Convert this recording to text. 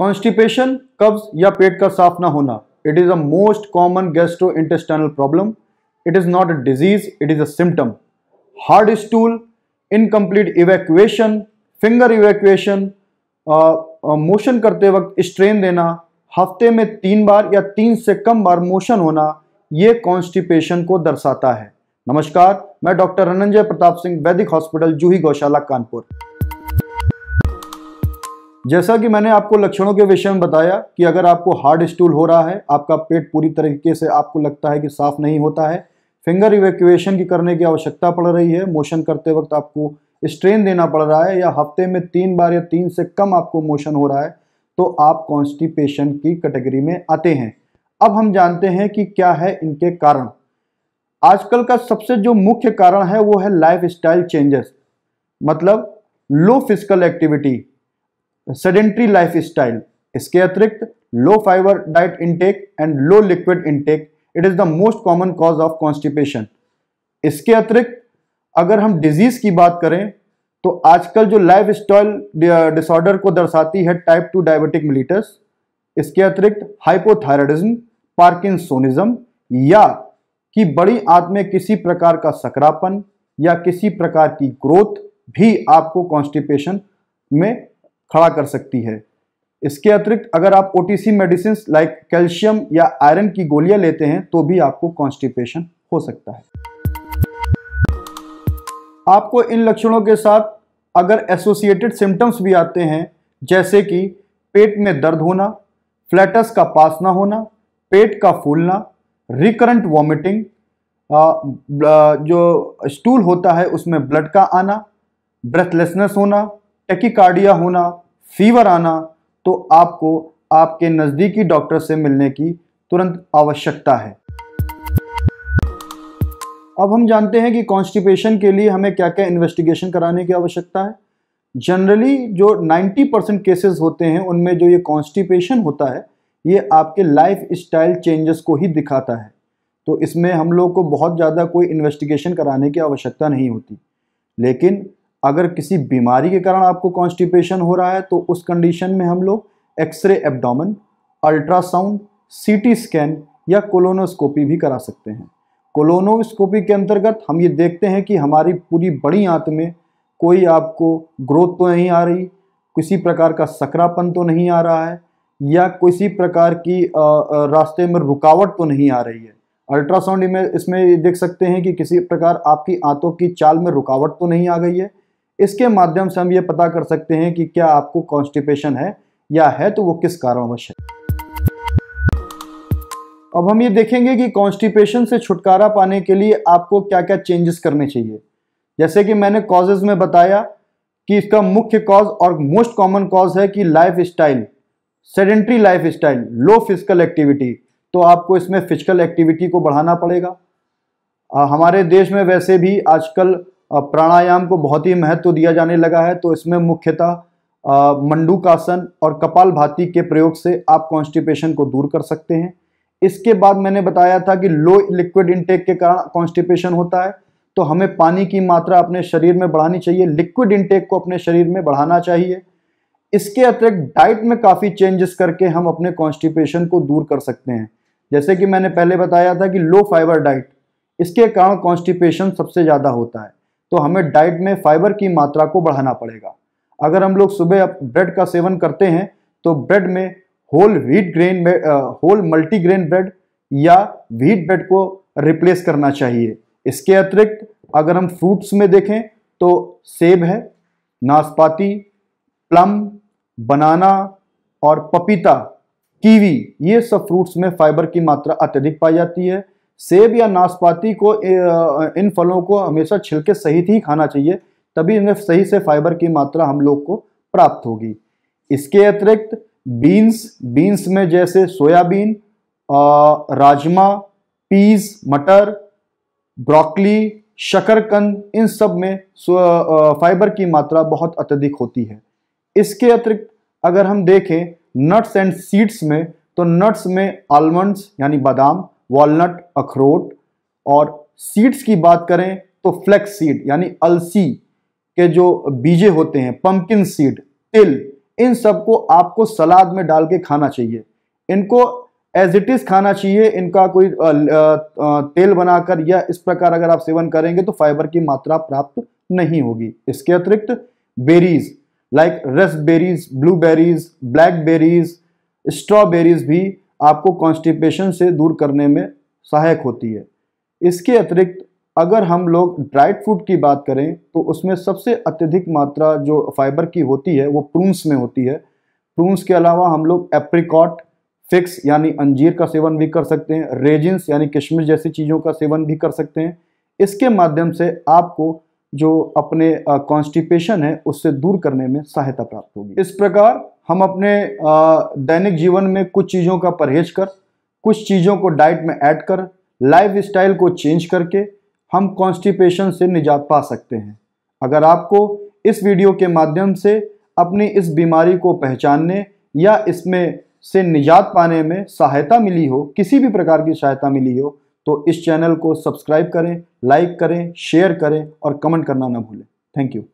constipation कब्ज या पेट का साफ ना होना it is a most common gastrointestinal problem it is not a disease it is a symptom hard stool incomplete evacuation finger evacuation motion करते वक्त strain देना हफ्ते में तीन बार या तीन से कम बार मोशन होना ये कॉन्स्टिपेशन को दर्शाता है नमस्कार मैं डॉक्टर रनंजय प्रताप सिंह वैदिक हॉस्पिटल जूही गौशाला कानपुर जैसा कि मैंने आपको लक्षणों के विषय में बताया कि अगर आपको हार्ड स्टूल हो रहा है आपका पेट पूरी तरीके से आपको लगता है कि साफ नहीं होता है फिंगर इवेक्यूएशन की करने की आवश्यकता पड़ रही है मोशन करते वक्त आपको स्ट्रेन देना पड़ रहा है या हफ्ते में तीन बार या तीन से कम आपको मोशन हो रहा है तो आप कॉन्स्टिपेशन की कैटेगरी में आते हैं अब हम जानते हैं कि क्या है इनके कारण आजकल का सबसे जो मुख्य कारण है वो है लाइफ स्टाइल चेंजेस मतलब low physical activity sedentary lifestyle इसके अतिरिक्त low fibre diet intake and low liquid intake it is the most common cause of constipation इसके अतिरिक्त अगर हम डिजीज़ की बात करें तो आजकल जो लाइफ स्टाइल डिसऑर्डर को दर्शाती है टाइप टू डायबिटिक मिलीटस इसके अतिरिक्त हाइपोथायरॉयडिज्म पार्किंसोनिज्म या कि बड़ी आंत में किसी प्रकार का सकरापन या किसी प्रकार की ग्रोथ भी आपको कॉन्स्टिपेशन में खड़ा कर सकती है इसके अतिरिक्त अगर आप O T medicine like calcium या आयरन की गोलियां लेते हैं तो भी आपको कॉन्स्टिपेशन हो सकता है आपको इन लक्षणों के साथ अगर एसोसिएटेड सिम्टम्स भी आते हैं जैसे कि पेट में दर्द होना फ्लैटस का पास ना होना पेट का फूलना रिकरेंट वॉमिटिंग जो स्टूल होता है उसमें ब्लड का आना ब्रेथलेसनेस होना टेकिकार्डिया होना फीवर आना तो आपको आपके नज़दीकी डॉक्टर से मिलने की तुरंत आवश्यकता है अब हम जानते हैं कि कॉन्स्टिपेशन के लिए हमें क्या क्या इन्वेस्टिगेशन कराने की आवश्यकता है जनरली जो 90 परसेंट केसेज होते हैं उनमें जो ये कॉन्स्टिपेशन होता है ये आपके लाइफ स्टाइल चेंजेस को ही दिखाता है तो इसमें हम लोग को बहुत ज़्यादा कोई इन्वेस्टिगेशन कराने की आवश्यकता नहीं होती लेकिन अगर किसी बीमारी के कारण आपको कॉन्स्टिपेशन हो रहा है तो उस कंडीशन में हम लोग x ray abdomen ultrasound CT scan या कोलोनोस्कोपी भी करा सकते हैं कोलोनोस्कोपी के अंतर्गत हम ये देखते हैं कि हमारी पूरी बड़ी आंत में कोई आपको ग्रोथ तो नहीं आ रही किसी प्रकार का सकरापन तो नहीं आ रहा है या किसी प्रकार की रास्ते में रुकावट तो नहीं आ रही है अल्ट्रासाउंड में इसमें देख सकते हैं कि किसी प्रकार आपकी आंतों की चाल में रुकावट तो नहीं आ गई है इसके माध्यम से हम ये पता कर सकते हैं कि क्या आपको कॉन्स्टिपेशन है या है तो वो किस कारणवश है अब हम ये देखेंगे कि कॉन्स्टिपेशन से छुटकारा पाने के लिए आपको क्या क्या चेंजेस करने चाहिए जैसे कि मैंने कॉजेज में बताया कि इसका मुख्य कॉज और मोस्ट कॉमन कॉज है कि lifestyle sedentary lifestyle low physical activity तो आपको इसमें फिजिकल एक्टिविटी को बढ़ाना पड़ेगा आ, हमारे देश में वैसे भी आजकल प्राणायाम को बहुत ही महत्व दिया जाने लगा है तो इसमें मुख्यतः मंडूकासन और कपाल भाती के प्रयोग से आप कॉन्स्टिपेशन को दूर कर सकते हैं इसके बाद मैंने बताया था कि लो लिक्विड इनटेक के कारण कॉन्स्टिपेशन होता है तो हमें पानी की मात्रा अपने शरीर में बढ़ानी चाहिए लिक्विड इनटेक को अपने शरीर में बढ़ाना चाहिए इसके अतिरिक्त डाइट में काफ़ी चेंजेस करके हम अपने कॉन्स्टिपेशन को दूर कर सकते हैं जैसे कि मैंने पहले बताया था कि लो फाइबर डाइट इसके कारण कॉन्स्टिपेशन सबसे ज़्यादा होता है तो हमें डाइट में फाइबर की मात्रा को बढ़ाना पड़ेगा अगर हम लोग सुबह ब्रेड का सेवन करते हैं तो ब्रेड में होल व्हीट ग्रेन में होल मल्टीग्रेन ब्रेड या व्हीट ब्रेड को रिप्लेस करना चाहिए इसके अतिरिक्त अगर हम फ्रूट्स में देखें तो सेब है नाशपाती प्लम बनाना और पपीता कीवी ये सब फ्रूट्स में फाइबर की मात्रा अत्यधिक पाई जाती है सेब या नाशपाती को इन फलों को हमेशा छिलके सहित ही खाना चाहिए तभी इनमें सही से फाइबर की मात्रा हम लोग को प्राप्त होगी इसके अतिरिक्त बीन्स बीन्स में जैसे सोयाबीन राजमा पीज मटर ब्रोकली शकरकंद इन सब में फाइबर की मात्रा बहुत अत्यधिक होती है इसके अतिरिक्त अगर हम देखें नट्स एंड सीड्स में तो नट्स में आलमंड्स यानी बादाम वॉलनट अखरोट और सीड्स की बात करें तो फ्लैक्स सीड यानी अलसी के जो बीजे होते हैं पम्पकिन सीड तिल इन सबको आपको सलाद में डाल के खाना चाहिए इनको एज इट इज़ खाना चाहिए इनका कोई तेल बनाकर या इस प्रकार अगर आप सेवन करेंगे तो फाइबर की मात्रा प्राप्त नहीं होगी इसके अतिरिक्त berries like berries blueberries blackberries strawberries भी आपको कॉन्स्टिपेशन से दूर करने में सहायक होती है इसके अतिरिक्त अगर हम लोग ड्राइड फ्रूट की बात करें तो उसमें सबसे अत्यधिक मात्रा जो फाइबर की होती है वो प्रून्स में होती है प्रून्स के अलावा हम लोग एप्रिकॉट फिक्स यानी अंजीर का सेवन भी कर सकते हैं रेजिन्स यानी किशमिश जैसी चीज़ों का सेवन भी कर सकते हैं इसके माध्यम से आपको जो अपने कॉन्स्टिपेशन है उससे दूर करने में सहायता प्राप्त होगी इस प्रकार हम अपने दैनिक जीवन में कुछ चीज़ों का परहेज कर कुछ चीज़ों को डाइट में ऐड कर लाइफ स्टाइल को चेंज करके हम कॉन्स्टिपेशन से निजात पा सकते हैं अगर आपको इस वीडियो के माध्यम से अपनी इस बीमारी को पहचानने या इसमें से निजात पाने में सहायता मिली हो किसी भी प्रकार की सहायता मिली हो तो इस चैनल को सब्सक्राइब करें लाइक करें शेयर करें और कमेंट करना ना भूलें थैंक यू